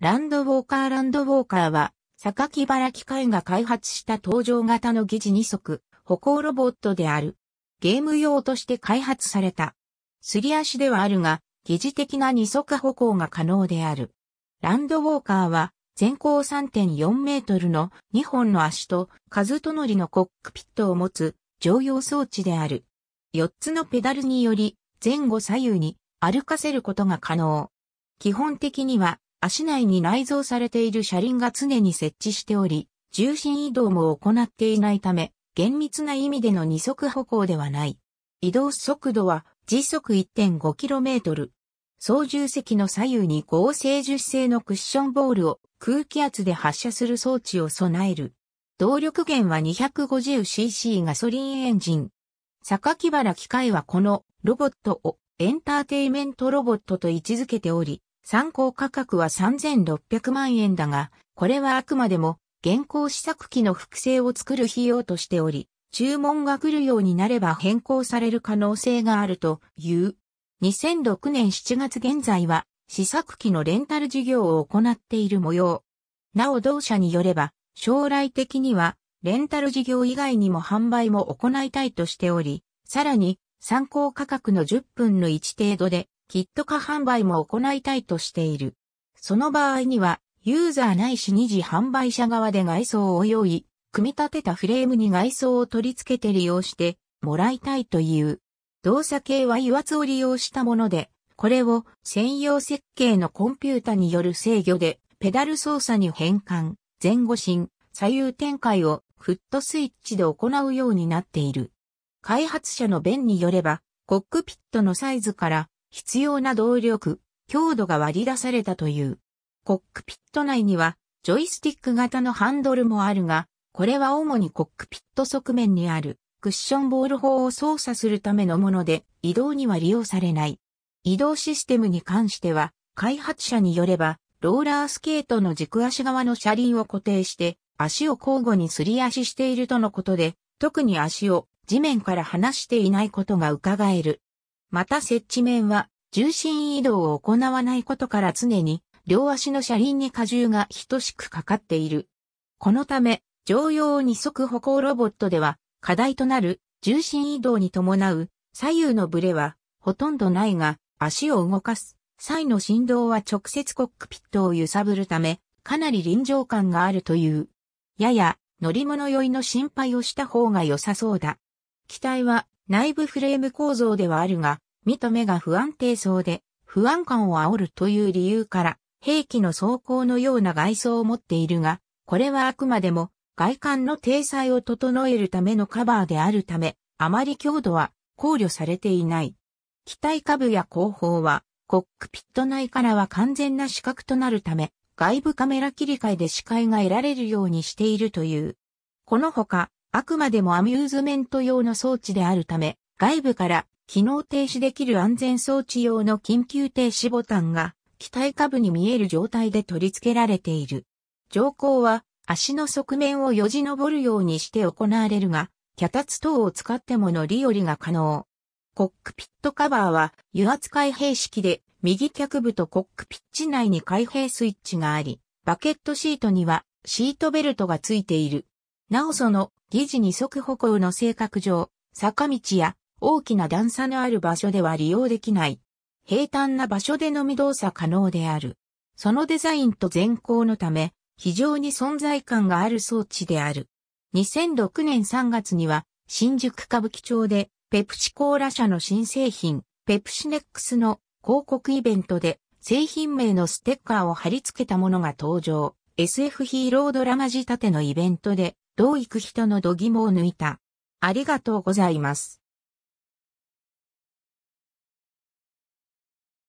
ランドウォーカーランドウォーカーは、榊原機械が開発した搭乗型の疑似二足、歩行ロボットである。ゲーム用として開発された。すり足ではあるが、疑似的な二足歩行が可能である。ランドウォーカーは、全高3.4メートルの2本の足と、数と乗りのコックピットを持つ常用装置である。4つのペダルにより、前後左右に歩かせることが可能。基本的には、足内に内蔵されている車輪が常に設置しており、重心移動も行っていないため、厳密な意味での二足歩行ではない。移動速度は時速 1.5km。操縦席の左右に合成樹脂製のクッションボールを空気圧で発射する装置を備える。動力源は 250cc ガソリンエンジン。坂木原機械はこのロボットをエンターテイメントロボットと位置づけており、参考価格は3600万円だが、これはあくまでも現行試作機の複製を作る費用としており、注文が来るようになれば変更される可能性があるという。2006年7月現在は試作機のレンタル事業を行っている模様。なお同社によれば、将来的にはレンタル事業以外にも販売も行いたいとしており、さらに参考価格の10分の1程度でキット化販売も行いたいとしている。その場合には、ユーザーないし二次販売者側で外装を用意、組み立てたフレームに外装を取り付けて利用してもらいたいという。動作系は油圧を利用したもので、これを専用設計のコンピュータによる制御でペダル操作に変換、前後進、左右展開をフットスイッチで行うようになっている。開発者の弁によれば、コックピットのサイズから必要な動力、強度が割り出されたという。コックピット内には、ジョイスティック型のハンドルもあるが、これは主にコックピット側面にあるクッションボール砲を操作するためのもので移動には利用されない。移動システムに関しては開発者によればローラースケートの軸足側の車輪を固定して足を交互にすり足しているとのことで特に足を地面から離していないことが伺える。また接地面は重心移動を行わないことから常に両足の車輪に荷重が等しくかかっている。このため、常用二足歩行ロボットでは課題となる重心移動に伴う左右のブレはほとんどないが足を動かす際の振動は直接コックピットを揺さぶるためかなり臨場感があるという。やや乗り物酔いの心配をした方が良さそうだ。機体は内部フレーム構造ではあるが、見と目が不安定そうで、不安感を煽るという理由から、兵器の装甲のような外装を持っているが、これはあくまでも外観の体裁を整えるためのカバーであるため、あまり強度は考慮されていない。機体下部や後方は、コックピット内からは完全な視覚となるため、外部カメラ切り替えで視界が得られるようにしているという。このほか、あくまでもアミューズメント用の装置であるため、外部から機能停止できる安全装置用の緊急停止ボタンが機体下部に見える状態で取り付けられている。乗降は足の側面をよじ登るようにして行われるが、脚立等を使っても乗り降りが可能。コックピットカバーは油圧開閉式で右脚部とコックピッチ内に開閉スイッチがあり、バケットシートにはシートベルトがついている。なおその、疑似二足歩行の性格上、坂道や大きな段差のある場所では利用できない。平坦な場所でのみ動作可能である。そのデザインと善行のため、非常に存在感がある装置である。2006年3月には、新宿歌舞伎町で、ペプシコーラ社の新製品、ペプシネックスの広告イベントで、製品名のステッカーを貼り付けたものが登場。SF ヒーロードラマ仕立てのイベントで、どう行く人の度肝を抜いた。ありがとうございます。